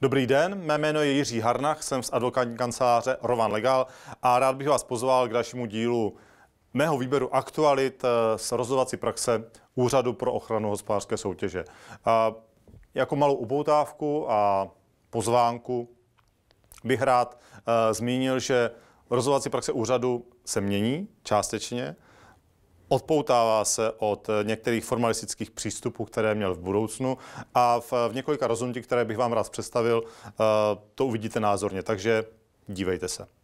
Dobrý den, mé jméno je Jiří Harnach, jsem z advokátní kanceláře Rovan Legal a rád bych vás pozval k dalšímu dílu mého výběru aktualit eh, z rozhodovací praxe Úřadu pro ochranu hospodářské soutěže. A jako malou upoutávku a pozvánku bych rád eh, zmínil, že rozhodovací praxe úřadu se mění částečně odpoutává se od některých formalistických přístupů, které měl v budoucnu a v, v několika rozhodnutí, které bych vám rád představil, eh, to uvidíte názorně, takže dívejte se.